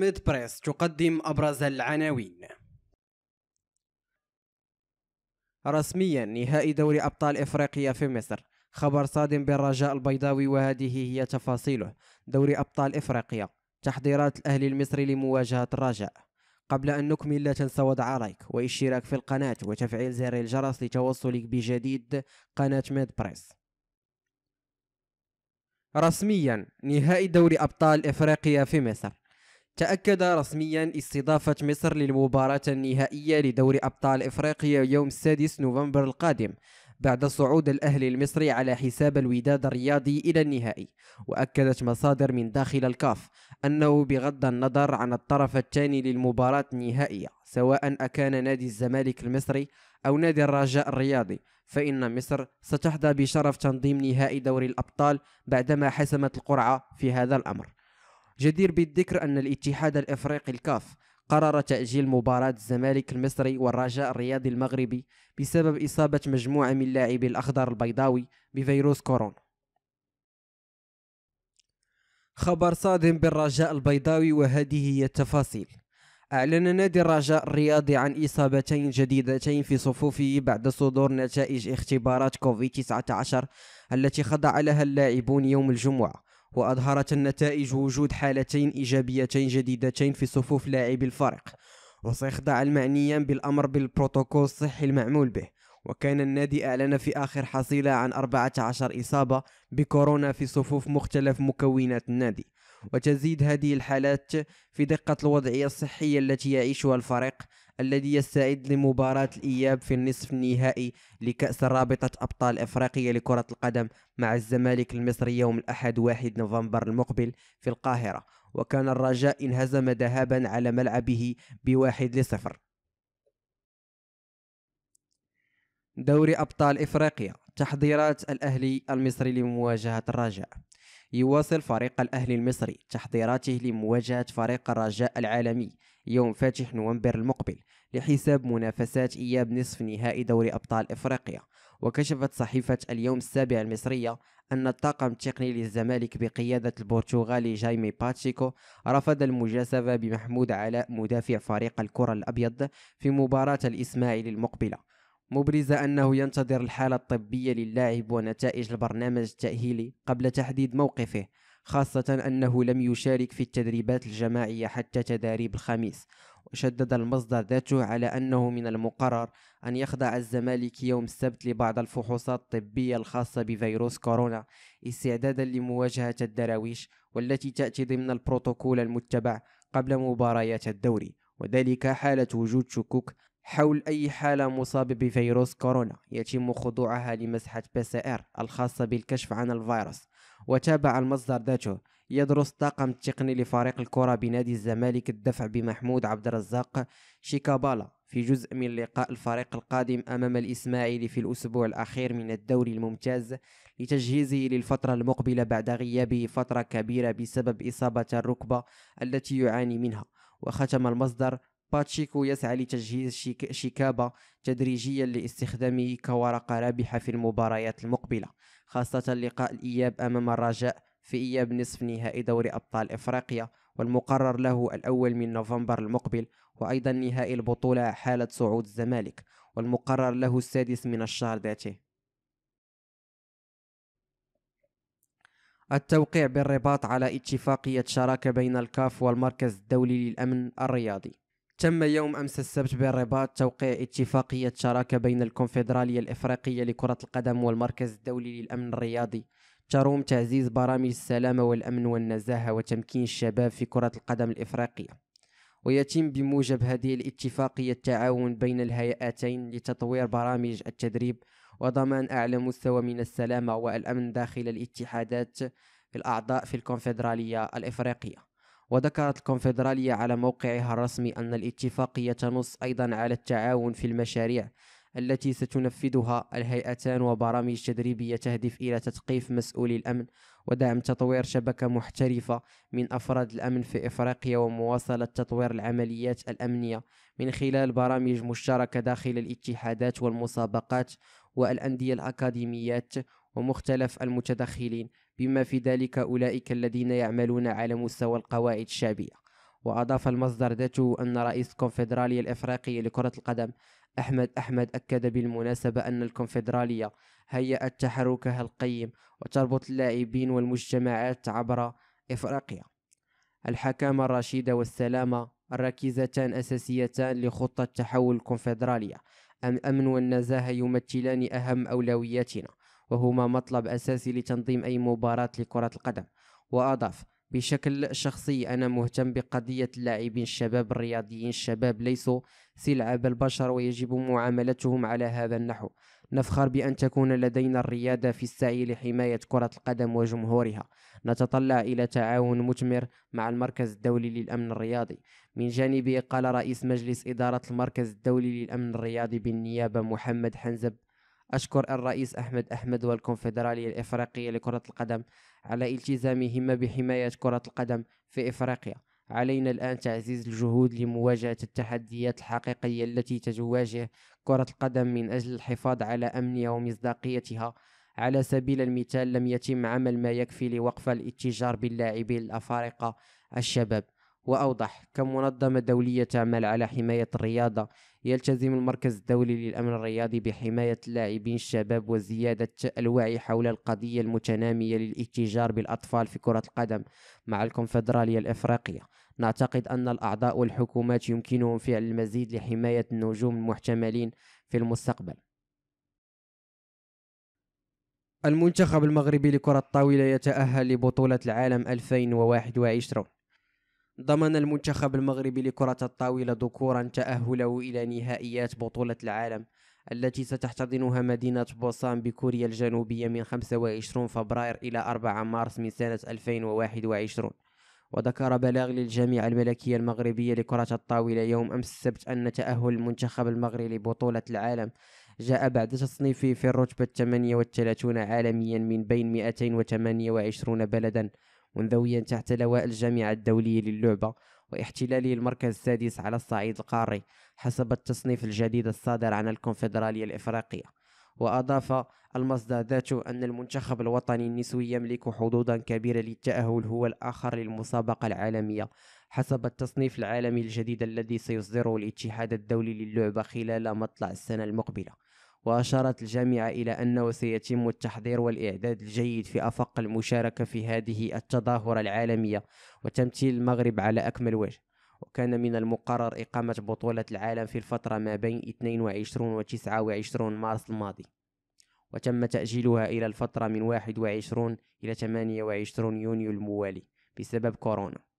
ميد بريس تقدم أبرز العناوين رسميا نهائي دوري أبطال إفريقيا في مصر خبر صادم بالرجاء البيضاوي وهذه هي تفاصيله دوري أبطال إفريقيا تحضيرات الأهلي المصري لمواجهة الرجاء قبل أن نكمل لا تنسى وضع لايك واشتراك في القناة وتفعيل زر الجرس لتوصلك بجديد قناة ميد بريس رسميا نهائي دوري أبطال إفريقيا في مصر تأكد رسميا استضافة مصر للمباراة النهائية لدور أبطال إفريقيا يوم السادس نوفمبر القادم بعد صعود الأهلي المصري على حساب الوداد الرياضي إلى النهائي وأكدت مصادر من داخل الكاف أنه بغض النظر عن الطرف الثاني للمباراة النهائية سواء أكان نادي الزمالك المصري أو نادي الرجاء الرياضي فإن مصر ستحظى بشرف تنظيم نهائي دوري الأبطال بعدما حسمت القرعة في هذا الأمر جدير بالذكر أن الاتحاد الإفريقي الكاف قرر تأجيل مباراة الزمالك المصري والرجاء الرياضي المغربي بسبب إصابة مجموعة من لاعبي الأخضر البيضاوي بفيروس كورونا خبر صادم بالرجاء البيضاوي وهذه هي التفاصيل أعلن نادي الرجاء الرياضي عن إصابتين جديدتين في صفوفه بعد صدور نتائج اختبارات كوفيد 19 التي خضع لها اللاعبون يوم الجمعة وأظهرت النتائج وجود حالتين إيجابيتين جديدتين في صفوف لاعبي الفريق وسيخضع المعنيان بالأمر بالبروتوكول الصحي المعمول به وكان النادي أعلن في آخر حصيلة عن 14 إصابة بكورونا في صفوف مختلف مكونات النادي وتزيد هذه الحالات في دقة الوضعية الصحية التي يعيشها الفريق الذي يستعد لمباراة الإياب في النصف النهائي لكأس رابطة أبطال إفريقيا لكرة القدم مع الزمالك المصري يوم الأحد 1 نوفمبر المقبل في القاهرة وكان الرجاء انهزم ذهابا على ملعبه بواحد لصفر دوري أبطال إفريقيا تحضيرات الأهلي المصري لمواجهة الرجاء يواصل فريق الأهلي المصري تحضيراته لمواجهة فريق الرجاء العالمي يوم فاتح نوفمبر المقبل لحساب منافسات إياب نصف نهائي دوري أبطال إفريقيا وكشفت صحيفة اليوم السابع المصرية أن الطاقم التقني للزمالك بقيادة البرتغالي جايمي باتشيكو رفض المجازفة بمحمود علاء مدافع فريق الكرة الأبيض في مباراة الإسماعيلي المقبلة مبرزة أنه ينتظر الحالة الطبية للاعب ونتائج البرنامج التأهيلي قبل تحديد موقفه خاصة أنه لم يشارك في التدريبات الجماعية حتى تداريب الخميس وشدد المصدر ذاته على أنه من المقرر أن يخضع الزمالك يوم السبت لبعض الفحوصات الطبية الخاصة بفيروس كورونا استعدادا لمواجهة الدراويش والتي تأتي ضمن البروتوكول المتبع قبل مباريات الدوري وذلك حالة وجود شكوك حول أي حالة مصابة بفيروس كورونا يتم خضوعها لمسحة PCR الخاصة بالكشف عن الفيروس وتابع المصدر ذاته يدرس الطاقم التقني لفريق الكرة بنادي الزمالك الدفع بمحمود عبد الرزاق شيكابالا في جزء من لقاء الفريق القادم أمام الإسماعيلي في الأسبوع الأخير من الدوري الممتاز لتجهيزه للفترة المقبلة بعد غيابه فترة كبيرة بسبب إصابة الركبة التي يعاني منها وختم المصدر باتشيكو يسعى لتجهيز شيكابا تدريجيا لاستخدامه كورقة رابحة في المباريات المقبلة خاصة لقاء الإياب أمام الرجاء في إياب نصف نهائي دوري أبطال إفريقيا والمقرر له الأول من نوفمبر المقبل وأيضا نهائي البطولة حالة صعود الزمالك والمقرر له السادس من الشهر ذاته التوقيع بالرباط على اتفاقية شراكة بين الكاف والمركز الدولي للأمن الرياضي تم يوم أمس السبت بالرباط توقيع اتفاقية شراكة بين الكونفدرالية الإفريقية لكرة القدم والمركز الدولي للأمن الرياضي تروم تعزيز برامج السلامة والأمن والنزاهة وتمكين الشباب في كرة القدم الإفريقية ويتم بموجب هذه الاتفاقية التعاون بين الهيئتين لتطوير برامج التدريب وضمان أعلى مستوى من السلامة والأمن داخل الاتحادات الأعضاء في الكونفدرالية الإفريقية وذكرت الكونفدرالية على موقعها الرسمي أن الاتفاقية تنص أيضا على التعاون في المشاريع التي ستنفذها الهيئتان وبرامج تدريبية تهدف إلى تثقيف مسؤولي الأمن ودعم تطوير شبكة محترفة من أفراد الأمن في إفريقيا ومواصلة تطوير العمليات الأمنية من خلال برامج مشتركة داخل الاتحادات والمسابقات والأندية الأكاديميات ومختلف المتدخلين بما في ذلك أولئك الذين يعملون على مستوى القواعد الشعبية وأضاف المصدر ذاته أن رئيس الكونفدرالية الإفريقية لكرة القدم أحمد أحمد أكد بالمناسبة أن الكونفدرالية هيأت تحركها القيم وتربط اللاعبين والمجتمعات عبر إفريقيا الحكامة الرشيدة والسلامة ركيزتان أساسيتان لخطة تحول الكونفدرالية الأمن والنزاهة يمثلان أهم أولوياتنا وهما مطلب أساسي لتنظيم أي مباراة لكرة القدم وأضاف بشكل شخصي أنا مهتم بقضية اللاعبين الشباب الرياضيين الشباب ليسوا سلعة البشر ويجب معاملتهم على هذا النحو نفخر بأن تكون لدينا الريادة في السعي لحماية كرة القدم وجمهورها نتطلع إلى تعاون مثمر مع المركز الدولي للأمن الرياضي من جانبه قال رئيس مجلس إدارة المركز الدولي للأمن الرياضي بالنيابة محمد حنزب أشكر الرئيس أحمد أحمد والكونفدرالية الإفريقية لكرة القدم على التزامهما بحماية كرة القدم في إفريقيا علينا الآن تعزيز الجهود لمواجهة التحديات الحقيقية التي تواجه كرة القدم من أجل الحفاظ على أمنها ومصداقيتها على سبيل المثال لم يتم عمل ما يكفي لوقف الاتجار باللاعبين الأفارقة الشباب وأوضح كمنظمة دولية تعمل على حماية الرياضة يلتزم المركز الدولي للأمن الرياضي بحماية اللاعبين الشباب وزيادة الوعي حول القضية المتنامية للاتجار بالأطفال في كرة القدم مع الكونفدرالية الإفريقية نعتقد أن الأعضاء والحكومات يمكنهم فعل المزيد لحماية النجوم المحتملين في المستقبل المنتخب المغربي لكرة الطاولة يتأهل لبطولة العالم 2021 ضمن المنتخب المغربي لكرة الطاولة ذكورا تأهله إلى نهائيات بطولة العالم التي ستحتضنها مدينة بوسان بكوريا الجنوبية من 25 فبراير إلى 4 مارس من سنة 2021 وذكر بلاغ للجامعة الملكية المغربية لكرة الطاولة يوم أمس السبت أن تأهل المنتخب المغربي لبطولة العالم جاء بعد تصنيفه في الرتبة 38 عالميا من بين 228 بلدا منذويا تحت لواء الجامعة الدولية للعبة واحتلاله المركز السادس على الصعيد القاري حسب التصنيف الجديد الصادر عن الكونفدرالية الإفريقية وأضاف المصدر ذاته أن المنتخب الوطني النسوي يملك حظوظا كبيرة للتأهل هو الآخر للمسابقة العالمية حسب التصنيف العالمي الجديد الذي سيصدره الاتحاد الدولي للعبة خلال مطلع السنة المقبلة وأشارت الجامعة إلى أنه سيتم التحضير والإعداد الجيد في أفق المشاركة في هذه التظاهرة العالمية وتمثيل المغرب على أكمل وجه وكان من المقرر إقامة بطولة العالم في الفترة ما بين 22 و 29 مارس الماضي وتم تأجيلها إلى الفترة من 21 إلى 28 يونيو الموالي بسبب كورونا